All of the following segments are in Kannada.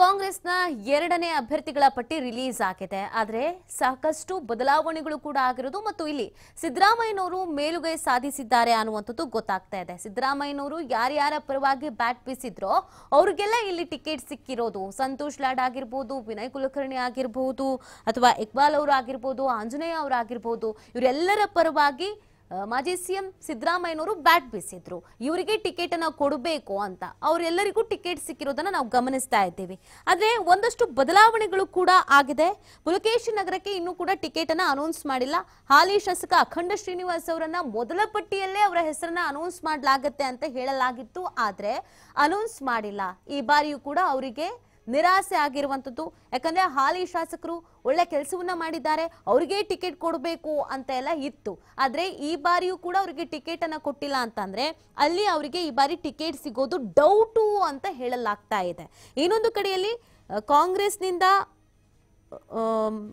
ಕಾಂಗ್ರೆಸ್ನ ಎರಡನೇ ಅಭ್ಯರ್ಥಿಗಳ ಪಟ್ಟಿ ರಿಲೀಸ್ ಆಗಿದೆ ಆದರೆ ಸಾಕಷ್ಟು ಬದಲಾವಣೆಗಳು ಕೂಡ ಆಗಿರೋದು ಮತ್ತು ಇಲ್ಲಿ ಸಿದ್ದರಾಮಯ್ಯನವರು ಮೇಲುಗೈ ಸಾಧಿಸಿದ್ದಾರೆ ಅನ್ನುವಂಥದ್ದು ಗೊತ್ತಾಗ್ತಾ ಇದೆ ಸಿದ್ದರಾಮಯ್ಯನವರು ಯಾರ್ಯಾರ ಪರವಾಗಿ ಬ್ಯಾಟ್ ಬೀಸಿದ್ರೋ ಅವ್ರಿಗೆಲ್ಲ ಇಲ್ಲಿ ಟಿಕೆಟ್ ಸಿಕ್ಕಿರೋದು ಸಂತೋಷ್ ಲಾಡ್ ಆಗಿರ್ಬೋದು ವಿನಯ್ ಕುಲಕರ್ಣಿ ಆಗಿರ್ಬೋದು ಅಥವಾ ಇಕ್ಬಾಲ್ ಅವರು ಆಗಿರ್ಬೋದು ಆಂಜನೇಯ ಅವರಾಗಿರ್ಬೋದು ಇವರೆಲ್ಲರ ಪರವಾಗಿ ಮಾಜಿ ಸಿಎಂ ಸಿದ್ದರಾಮಯ್ಯನವರು ಬ್ಯಾಟ್ ಬೀಸಿದ್ರು ಇವರಿಗೆ ಟಿಕೆಟ್ ಅನ್ನ ಕೊಡಬೇಕು ಅಂತ ಅವರೆಲ್ಲರಿಗೂ ಟಿಕೆಟ್ ಸಿಕ್ಕಿರೋದನ್ನ ನಾವು ಗಮನಿಸ್ತಾ ಇದ್ದೇವೆ ಆದ್ರೆ ಒಂದಷ್ಟು ಬದಲಾವಣೆಗಳು ಕೂಡ ಆಗಿದೆ ಪುಲಕೇಶಿ ನಗರಕ್ಕೆ ಇನ್ನೂ ಕೂಡ ಟಿಕೆಟ್ ಅನ್ನ ಅನೌನ್ಸ್ ಮಾಡಿಲ್ಲ ಹಾಲಿ ಶಾಸಕ ಅಖಂಡ ಶ್ರೀನಿವಾಸ್ ಅವರನ್ನ ಮೊದಲ ಪಟ್ಟಿಯಲ್ಲೇ ಅವರ ಹೆಸರನ್ನ ಅನೌನ್ಸ್ ಮಾಡಲಾಗತ್ತೆ ಅಂತ ಹೇಳಲಾಗಿತ್ತು ಆದ್ರೆ ಅನೌನ್ಸ್ ಮಾಡಿಲ್ಲ ಈ ಬಾರಿಯೂ ಕೂಡ ಅವರಿಗೆ ನಿರಾಸೆ ಆಗಿರುವಂಥದ್ದು ಯಾಕಂದರೆ ಹಾಲಿ ಶಾಸಕರು ಒಳ್ಳೆ ಕೆಲಸವನ್ನ ಮಾಡಿದ್ದಾರೆ ಅವ್ರಿಗೆ ಟಿಕೆಟ್ ಕೊಡಬೇಕು ಅಂತ ಎಲ್ಲ ಇತ್ತು ಆದರೆ ಈ ಬಾರಿಯೂ ಕೂಡ ಅವರಿಗೆ ಟಿಕೆಟನ್ನು ಕೊಟ್ಟಿಲ್ಲ ಅಂತಂದರೆ ಅಲ್ಲಿ ಅವರಿಗೆ ಈ ಬಾರಿ ಟಿಕೆಟ್ ಸಿಗೋದು ಡೌಟು ಅಂತ ಹೇಳಲಾಗ್ತಾ ಇದೆ ಇನ್ನೊಂದು ಕಡೆಯಲ್ಲಿ ಕಾಂಗ್ರೆಸ್ನಿಂದ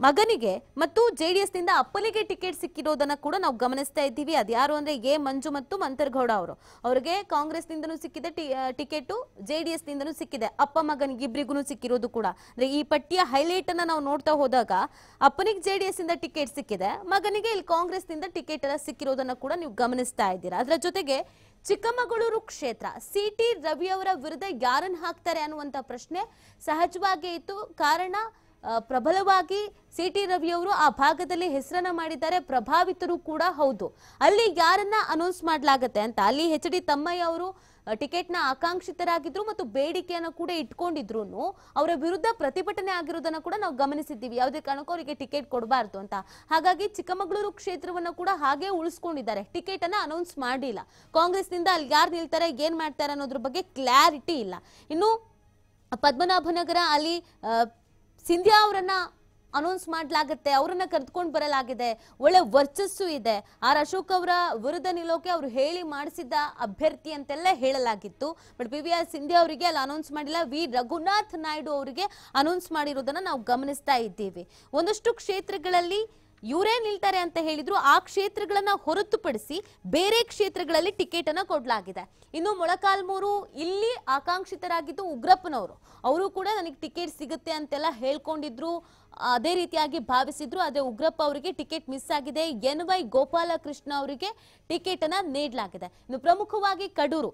ಮಗನಿಗೆ ಮತ್ತು ಜೆ ಡಿ ನಿಂದ ಅಪ್ಪನಿಗೆ ಟಿಕೆಟ್ ಸಿಕ್ಕಿರೋದನ್ನ ಕೂಡ ನಾವು ಗಮನಿಸ್ತಾ ಇದ್ದೀವಿ ಅದ್ಯಾರು ಅಂದ್ರೆ ಎ ಮಂಜು ಮತ್ತು ಮಂತರ್ಗೌಡ ಅವರು ಅವರಿಗೆ ಕಾಂಗ್ರೆಸ್ನಿಂದನೂ ಸಿಕ್ಕಿದೆ ಟಿಕೆಟು ಜೆ ಡಿ ಸಿಕ್ಕಿದೆ ಅಪ್ಪ ಮಗನಿಗಿಬ್ರಿಗೂ ಸಿಕ್ಕಿರೋದು ಕೂಡ ಅಂದ್ರೆ ಈ ಪಟ್ಟಿಯ ಹೈಲೈಟ್ ಅನ್ನ ನಾವು ನೋಡ್ತಾ ಹೋದಾಗ ಅಪ್ಪನಿಗೆ ಜೆ ಡಿ ಎಸ್ ಇಂದ ಟಿಕೆಟ್ ಸಿಕ್ಕಿದೆ ಮಗನಿಗೆ ಇಲ್ಲಿ ಕಾಂಗ್ರೆಸ್ನಿಂದ ಟಿಕೆಟ್ ಎಲ್ಲ ಸಿಕ್ಕಿರೋದನ್ನ ಕೂಡ ನೀವು ಗಮನಿಸ್ತಾ ಇದ್ದೀರಾ ಅದರ ಜೊತೆಗೆ ಚಿಕ್ಕಮಗಳೂರು ಕ್ಷೇತ್ರ ಸಿ ಟಿ ರವಿ ಅವರ ವಿರುದ್ಧ ಯಾರನ್ನು ಹಾಕ್ತಾರೆ ಅನ್ನುವಂಥ ಪ್ರಶ್ನೆ ಸಹಜವಾಗೇ ಇತ್ತು ಕಾರಣ ಪ್ರಬಲವಾಗಿ ಸಿ ಟಿ ರವಿಯವರು ಆ ಭಾಗದಲ್ಲಿ ಹೆಸರನ್ನ ಮಾಡಿದ್ದಾರೆ ಪ್ರಭಾವಿತರು ಕೂಡ ಹೌದು ಅಲ್ಲಿ ಯಾರನ್ನ ಅನೌನ್ಸ್ ಮಾಡಲಾಗತ್ತೆ ಅಂತ ಅಲ್ಲಿ ಹೆಚ್ ಡಿ ತಮ್ಮಯ್ಯ ಅವರು ಟಿಕೆಟ್ನ ಆಕಾಂಕ್ಷಿತರಾಗಿದ್ರು ಮತ್ತು ಬೇಡಿಕೆಯನ್ನು ಕೂಡ ಇಟ್ಕೊಂಡಿದ್ರು ಅವರ ವಿರುದ್ಧ ಪ್ರತಿಭಟನೆ ಆಗಿರೋದನ್ನ ಕೂಡ ನಾವು ಗಮನಿಸಿದ್ದೀವಿ ಯಾವುದೇ ಕಾರಣಕ್ಕೂ ಅವರಿಗೆ ಟಿಕೆಟ್ ಕೊಡಬಾರ್ದು ಅಂತ ಹಾಗಾಗಿ ಚಿಕ್ಕಮಗಳೂರು ಕ್ಷೇತ್ರವನ್ನು ಕೂಡ ಹಾಗೆ ಉಳಿಸ್ಕೊಂಡಿದ್ದಾರೆ ಟಿಕೆಟ್ ಅನ್ನ ಅನೌನ್ಸ್ ಮಾಡಿಲ್ಲ ಕಾಂಗ್ರೆಸ್ನಿಂದ ಅಲ್ಲಿ ಯಾರು ನಿಲ್ತಾರೆ ಏನ್ ಮಾಡ್ತಾರೆ ಅನ್ನೋದ್ರ ಬಗ್ಗೆ ಕ್ಲಾರಿಟಿ ಇಲ್ಲ ಇನ್ನು ಪದ್ಮನಾಭನಗರ ಅಲ್ಲಿ ಸಿಂಧ್ಯಾ ಅವರನ್ನ ಅನೌನ್ಸ್ ಮಾಡಲಾಗುತ್ತೆ ಅವರನ್ನ ಕರೆದುಕೊಂಡು ಬರಲಾಗಿದೆ ಒಳ್ಳೆ ವರ್ಚಸ್ಸು ಇದೆ ಆರ್ ಅಶೋಕ್ ಅವರ ವಿರುದ್ಧ ನಿಲ್ಲೋಕೆ ಅವರು ಹೇಳಿ ಮಾಡಿಸಿದ ಅಭ್ಯರ್ಥಿ ಅಂತೆಲ್ಲ ಹೇಳಲಾಗಿತ್ತು but P V R Sindhya ಅವರಿಗೆ ಅಲ್ಲಿ ಅನೌನ್ಸ್ ಮಾಡಿಲ್ಲ ವಿ ರಘುನಾಥ್ ನಾಯ್ಡು ಅವರಿಗೆ ಅನೌನ್ಸ್ ಮಾಡಿರೋದನ್ನ ನಾವು ಗಮನಿಸ್ತಾ ಇದ್ದೀವಿ ಒಂದಷ್ಟು ಕ್ಷೇತ್ರಗಳಲ್ಲಿ ಇವರೇ ನಿಲ್ತಾರೆ ಅಂತ ಹೇಳಿದ್ರು ಆ ಕ್ಷೇತ್ರಗಳನ್ನ ಹೊರತುಪಡಿಸಿ ಬೇರೆ ಕ್ಷೇತ್ರಗಳಲ್ಲಿ ಟಿಕೆಟ್ ಅನ್ನ ಕೊಡಲಾಗಿದೆ ಇನ್ನು ಮೊಳಕಾಲ್ಮೂರು ಇಲ್ಲಿ ಆಕಾಂಕ್ಷಿತರಾಗಿದ್ದು ಉಗ್ರಪ್ಪನವರು ಅವರು ಕೂಡ ನನಗೆ ಟಿಕೆಟ್ ಸಿಗುತ್ತೆ ಅಂತೆಲ್ಲ ಹೇಳ್ಕೊಂಡಿದ್ರು ಅದೇ ರೀತಿಯಾಗಿ ಭಾವಿಸಿದ್ರು ಅದೇ ಉಗ್ರಪ್ಪ ಅವರಿಗೆ ಟಿಕೆಟ್ ಮಿಸ್ ಆಗಿದೆ ಎನ್ ವೈ ಗೋಪಾಲಕೃಷ್ಣ ಅವರಿಗೆ ಟಿಕೆಟ್ ಅನ್ನ ನೀಡಲಾಗಿದೆ ಇನ್ನು ಪ್ರಮುಖವಾಗಿ ಕಡೂರು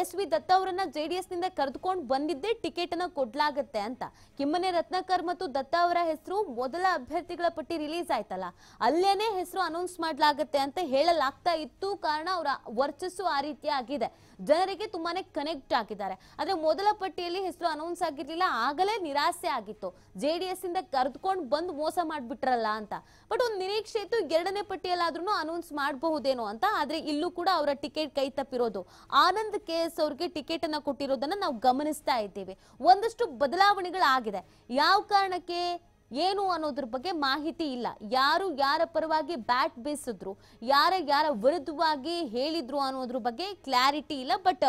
ಎಸ್ ವಿ ದತ್ತ ಅವರನ್ನ ಜೆಡಿಎಸ್ ನಿಂದ ಕರೆದುಕೊಂಡು ಬಂದಿದ್ದೇ ಟಿಕೆಟ್ ಅನ್ನ ಕೊಡ್ಲಾಗತ್ತೆ ಅಂತ ಕಿಮ್ಮನೆ ರತ್ನಕರ್ ಮತ್ತು ದತ್ತ ಅವರ ಹೆಸರು ಮೊದಲ ಅಭ್ಯರ್ಥಿಗಳ ಪಟ್ಟಿ ರಿಲೀಸ್ ಆಯ್ತಲ್ಲ ಅಲ್ಲೇನೆ ಹೆಸರು ಅನೌನ್ಸ್ ಮಾಡಲಾಗತ್ತೆ ಅಂತ ಹೇಳಲಾಗ್ತಾ ಇತ್ತು ಕಾರಣ ಅವರ ವರ್ಚಸ್ಸು ಆ ರೀತಿಯಾಗಿದೆ ಜನರಿಗೆ ತುಂಬಾನೇ ಕನೆಕ್ಟ್ ಆಗಿದ್ದಾರೆ ಆದ್ರೆ ಮೊದಲ ಪಟ್ಟಿಯಲ್ಲಿ ಹೆಸರು ಅನೌನ್ಸ್ ಆಗಿರ್ಲಿಲ್ಲ ಆಗಲೇ ನಿರಾಸೆ ಆಗಿತ್ತು ಜೆಡಿಎಸ್ ಇಂದ ಕರೆದುಕೊಂಡು ಬಂದು ಮೋಸ ಮಾಡಿಬಿಟ್ರಲ್ಲ ಅಂತ ಬಟ್ ಒಂದು ನಿರೀಕ್ಷೆ ಇತ್ತು ಎರಡನೇ ಪಟ್ಟಿಯಲ್ಲಾದ್ರೂ ಅನೌನ್ಸ್ ಮಾಡಬಹುದೇನೋ ಅಂತ ಆದರೆ ಇಲ್ಲೂ ಕೂಡ ಅವರ ಟಿಕೆಟ್ ಕೈ ತಪ್ಪಿರೋದು ಆನಂದ್ ಕೆ ಎಸ್ ಅವ್ರಿಗೆ ಟಿಕೆಟ್ ಅನ್ನ ಕೊಟ್ಟಿರೋದನ್ನ ನಾವು ಗಮನಿಸ್ತಾ ಇದ್ದೇವೆ ಒಂದಷ್ಟು ಬದಲಾವಣೆಗಳಾಗಿದೆ ಯಾವ ಕಾರಣಕ್ಕೆ ಏನು ಅನ್ನೋದ್ರ ಬಗ್ಗೆ ಮಾಹಿತಿ ಇಲ್ಲ ಯಾರು ಯಾರ ಪರವಾಗಿ ಬ್ಯಾಟ್ ಬೀಸಿದ್ರು ಯಾರ ಯಾರ ವಿರುದ್ಧವಾಗಿ ಹೇಳಿದ್ರು ಅನ್ನೋದ್ರ ಬಗ್ಗೆ ಕ್ಲಾರಿಟಿ ಇಲ್ಲ ಬಟ್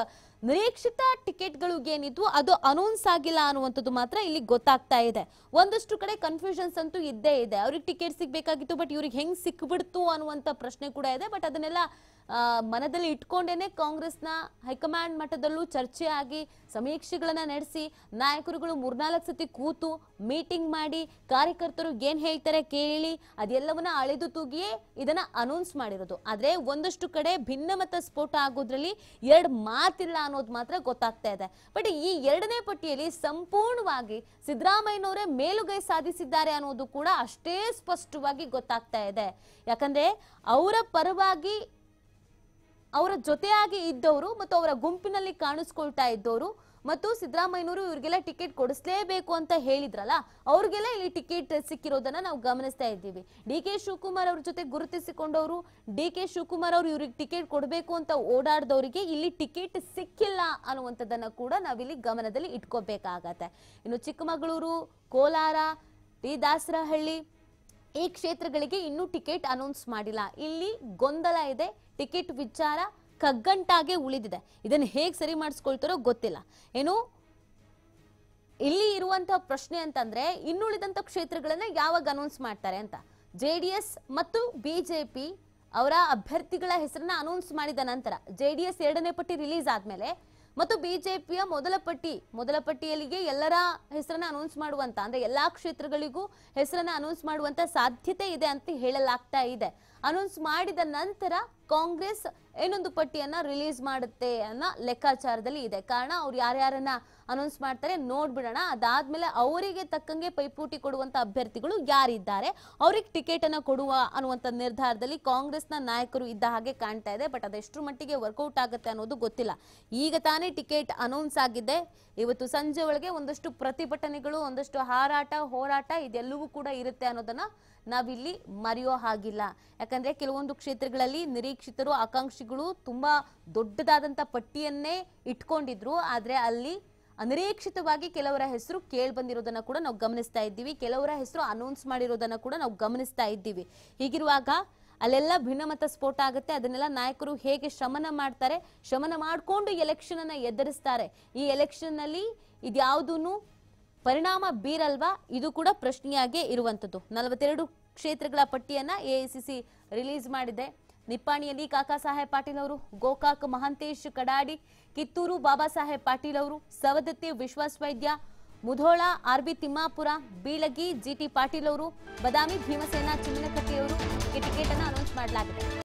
ನಿರೀಕ್ಷಿತ ಟಿಕೆಟ್ಗಳು ಏನಿದ್ವು ಅದು ಅನೌನ್ಸ್ ಆಗಿಲ್ಲ ಅನ್ನುವಂಥದ್ದು ಮಾತ್ರ ಇಲ್ಲಿ ಗೊತ್ತಾಗ್ತಾ ಇದೆ ಒಂದಷ್ಟು ಕಡೆ ಕನ್ಫ್ಯೂಷನ್ಸ್ ಅಂತೂ ಇದ್ದೇ ಇದೆ ಅವ್ರಿಗೆ ಟಿಕೆಟ್ ಸಿಗ್ಬೇಕಾಗಿತ್ತು ಬಟ್ ಇವ್ರಿಗೆ ಹೆಂಗ್ ಸಿಕ್ಬಿಡ್ತು ಅನ್ನುವಂಥ ಪ್ರಶ್ನೆ ಕೂಡ ಇದೆ ಬಟ್ ಅದನ್ನೆಲ್ಲ ಮನದಲ್ಲಿ ಇಟ್ಕೊಂಡೇನೆ ಕಾಂಗ್ರೆಸ್ನ ಹೈಕಮಾಂಡ್ ಮಟ್ಟದಲ್ಲೂ ಚರ್ಚೆ ಆಗಿ ಸಮೀಕ್ಷೆಗಳನ್ನ ನಡೆಸಿ ನಾಯಕರುಗಳು ಮೂರ್ನಾಲ್ಕು ಸತಿ ಕೂತು ಮೀಟಿಂಗ್ ಮಾಡಿ ಕಾರ್ಯಕರ್ತರು ಏನ್ ಹೇಳ್ತಾರೆ ಕೇಳಿ ಅದೆಲ್ಲವನ್ನ ಅಳೆದು ತೂಗಿಯೇ ಇದನ್ನ ಅನೌನ್ಸ್ ಮಾಡಿರೋದು ಆದ್ರೆ ಒಂದಷ್ಟು ಕಡೆ ಭಿನ್ನಮತ ಸ್ಫೋಟ ಆಗೋದ್ರಲ್ಲಿ ಎರಡು ಮಾತಿಲ್ಲ ಅನ್ನೋದು ಮಾತ್ರ ಗೊತ್ತಾಗ್ತಾ ಇದೆ ಬಟ್ ಈ ಎರಡನೇ ಪಟ್ಟಿಯಲ್ಲಿ ಸಂಪೂರ್ಣವಾಗಿ ಸಿದ್ದರಾಮಯ್ಯನವರೇ ಮೇಲುಗೈ ಸಾಧಿಸಿದ್ದಾರೆ ಅನ್ನೋದು ಕೂಡ ಅಷ್ಟೇ ಸ್ಪಷ್ಟವಾಗಿ ಗೊತ್ತಾಗ್ತಾ ಇದೆ ಯಾಕಂದ್ರೆ ಅವರ ಪರವಾಗಿ ಅವರ ಜೊತೆಯಾಗಿ ಇದ್ದವರು ಮತ್ತು ಅವರ ಗುಂಪಿನಲ್ಲಿ ಕಾಣಿಸ್ಕೊಳ್ತಾ ಇದ್ದವರು ಮತ್ತು ಸಿದ್ದರಾಮಯ್ಯನವರು ಇವರಿಗೆಲ್ಲ ಟಿಕೆಟ್ ಕೊಡಿಸ್ಲೇಬೇಕು ಅಂತ ಹೇಳಿದ್ರಲ್ಲ ಅವ್ರಿಗೆಲ್ಲ ಇಲ್ಲಿ ಟಿಕೆಟ್ ಸಿಕ್ಕಿರೋದನ್ನ ನಾವು ಗಮನಿಸ್ತಾ ಇದ್ದೀವಿ ಡಿ ಕೆ ಶಿವಕುಮಾರ್ ಅವ್ರ ಜೊತೆ ಗುರುತಿಸಿಕೊಂಡವರು ಡಿ ಕೆ ಶಿವಕುಮಾರ್ ಅವರು ಇವ್ರಿಗೆ ಟಿಕೆಟ್ ಕೊಡಬೇಕು ಅಂತ ಓಡಾಡಿದವರಿಗೆ ಇಲ್ಲಿ ಟಿಕೆಟ್ ಸಿಕ್ಕಿಲ್ಲ ಅನ್ನುವಂಥದ್ದನ್ನ ಕೂಡ ನಾವಿಲ್ಲಿ ಗಮನದಲ್ಲಿ ಇಟ್ಕೋಬೇಕಾಗತ್ತೆ ಇನ್ನು ಚಿಕ್ಕಮಗಳೂರು ಕೋಲಾರ ಟಿ ದಾಸರಹಳ್ಳಿ ಈ ಕ್ಷೇತ್ರಗಳಿಗೆ ಇನ್ನೂ ಟಿಕೆಟ್ ಅನೌನ್ಸ್ ಮಾಡಿಲ್ಲ ಇಲ್ಲಿ ಗೊಂದಲ ಇದೆ ಟಿಕೆಟ್ ವಿಚಾರ ಕಗ್ಗಂಟಾಗೆ ಉಳಿದಿದೆ ಇದನ್ನು ಹೇಗೆ ಸರಿ ಮಾಡಿಸ್ಕೊಳ್ತಾರೋ ಗೊತ್ತಿಲ್ಲ ಏನು ಇಲ್ಲಿ ಇರುವಂತಹ ಪ್ರಶ್ನೆ ಅಂತಂದ್ರೆ ಇನ್ನುಳಿದಂಥ ಕ್ಷೇತ್ರಗಳನ್ನ ಯಾವಾಗ ಅನೌನ್ಸ್ ಮಾಡ್ತಾರೆ ಅಂತ ಜೆ ಡಿ ಎಸ್ ಮತ್ತು ಬಿಜೆಪಿ ಅವರ ಅಭ್ಯರ್ಥಿಗಳ ಹೆಸರನ್ನ ಅನೌನ್ಸ್ ಮಾಡಿದ ನಂತರ ಜೆ ಡಿ ಎಸ್ ಎರಡನೇ ಪಟ್ಟಿ ರಿಲೀಸ್ ಆದಮೇಲೆ ಮತ್ತು ಬಿಜೆಪಿಯ ಮೊದಲ ಪಟ್ಟಿ ಮೊದಲ ಪಟ್ಟಿಯಲ್ಲಿಗೆ ಎಲ್ಲರ ಹೆಸರನ್ನ ಅನೌನ್ಸ್ ಮಾಡುವಂತ ಅಂದ್ರೆ ಎಲ್ಲಾ ಕ್ಷೇತ್ರಗಳಿಗೂ ಹೆಸರನ್ನ ಅನೌನ್ಸ್ ಮಾಡುವಂತ ಸಾಧ್ಯತೆ ಇದೆ ಅಂತ ಹೇಳಲಾಗ್ತಾ ಇದೆ ಅನೌನ್ಸ್ ಮಾಡಿದ ನಂತರ ಕಾಂಗ್ರೆಸ್ ಏನೊಂದು ಪಟ್ಟಿಯನ್ನ ರಿಲೀಸ್ ಮಾಡುತ್ತೆ ಅನ್ನೋ ಲೆಕ್ಕಾಚಾರದಲ್ಲಿ ಇದೆ ಕಾರಣ ಅವ್ರು ಯಾರ್ಯಾರನ್ನ ಅನೌನ್ಸ್ ಮಾಡ್ತಾರೆ ನೋಡ್ಬಿಡೋಣ ಅದಾದ್ಮೇಲೆ ಅವರಿಗೆ ತಕ್ಕಂಗೆ ಪೈಪೋಟಿ ಕೊಡುವಂತ ಅಭ್ಯರ್ಥಿಗಳು ಯಾರಿದ್ದಾರೆ ಅವ್ರಿಗೆ ಟಿಕೆಟ್ ಅನ್ನ ಕೊಡುವ ಅನ್ನುವಂತ ನಿರ್ಧಾರದಲ್ಲಿ ಕಾಂಗ್ರೆಸ್ನ ನಾಯಕರು ಇದ್ದ ಹಾಗೆ ಕಾಣ್ತಾ ಇದೆ ಬಟ್ ಅದೆಷ್ಟು ಮಟ್ಟಿಗೆ ವರ್ಕೌಟ್ ಆಗುತ್ತೆ ಅನ್ನೋದು ಗೊತ್ತಿಲ್ಲ ಈಗ ತಾನೇ ಟಿಕೆಟ್ ಅನೌನ್ಸ್ ಆಗಿದೆ ಇವತ್ತು ಸಂಜೆ ಒಳಗೆ ಒಂದಷ್ಟು ಪ್ರತಿಭಟನೆಗಳು ಒಂದಷ್ಟು ಹಾರಾಟ ಹೋರಾಟ ಇದೆಲ್ಲವೂ ಕೂಡ ಇರುತ್ತೆ ಅನ್ನೋದನ್ನ ನಾವಿಲ್ಲಿ ಮರೆಯೋ ಹಾಗಿಲ್ಲ ಯಾಕಂದ್ರೆ ಕೆಲವೊಂದು ಕ್ಷೇತ್ರಗಳಲ್ಲಿ ನಿರೀಕ್ಷಿತರು ಆಕಾಂಕ್ಷಿಗಳು ತುಂಬಾ ದೊಡ್ಡದಾದಂತ ಪಟ್ಟಿಯನ್ನೇ ಇಟ್ಕೊಂಡಿದ್ರು ಆದ್ರೆ ಅಲ್ಲಿ ಅನಿರೀಕ್ಷಿತವಾಗಿ ಕೆಲವರ ಹೆಸರು ಕೇಳಿ ಬಂದಿರೋದನ್ನ ಕೂಡ ನಾವು ಗಮನಿಸ್ತಾ ಇದ್ದೀವಿ ಕೆಲವರ ಹೆಸರು ಅನೌನ್ಸ್ ಮಾಡಿರೋದನ್ನ ಕೂಡ ನಾವು ಗಮನಿಸ್ತಾ ಇದ್ದೀವಿ ಹೀಗಿರುವಾಗ ಅಲ್ಲೆಲ್ಲ ಭಿನ್ನಮತ ಸ್ಫೋಟ ಆಗುತ್ತೆ ಅದನ್ನೆಲ್ಲ ನಾಯಕರು ಹೇಗೆ ಶಮನ ಮಾಡ್ತಾರೆ ಶಮನ ಮಾಡಿಕೊಂಡು ಎಲೆಕ್ಷನ್ ಅನ್ನ ಎದುರಿಸ್ತಾರೆ ಈ ಎಲೆಕ್ಷನ್ ನಲ್ಲಿ ಇದ್ಯಾವುದೂ ಪರಿಣಾಮ ಬೀರಲ್ವಾ ಇದು ಕೂಡ ಪ್ರಶ್ನೆಯಾಗಿ ಇರುವಂತದ್ದು ನಲವತ್ತೆರಡು ಕ್ಷೇತ್ರಗಳ ಪಟ್ಟಿಯನ್ನ ಎಐಸಿಸಿ ರಿಲೀಸ್ ಮಾಡಿದೆ ನಿಪ್ಪಾಣಿಯಲ್ಲಿ ಕಾಕಾ ಸಾಹೇಬ್ ಪಾಟೀಲ್ ಅವರು ಗೋಕಾಕ್ ಮಹಾಂತೇಶ್ ಕಡಾಡಿ ಕಿತ್ತೂರು ಬಾಬಾ ಸಾಹೇಬ್ ಪಾಟೀಲ್ ಅವರು ಸವದತ್ತಿ ವೈದ್ಯ ಮುಧೋಳ ಆರ್ಬಿ ತಿಮ್ಮಾಪುರ ಬೀಳಗಿ ಜಿಟಿ ಪಾಟೀಲ್ ಅವರು ಬದಾಮಿ ಭೀಮಸೇನಾ ಚಿನ್ನಕಟ್ಟಿಯವರು ಈ ಟಿಕೆಟ್ ಅನ್ನು ಅನೌನ್ಸ್ ಮಾಡಲಾಗಿದೆ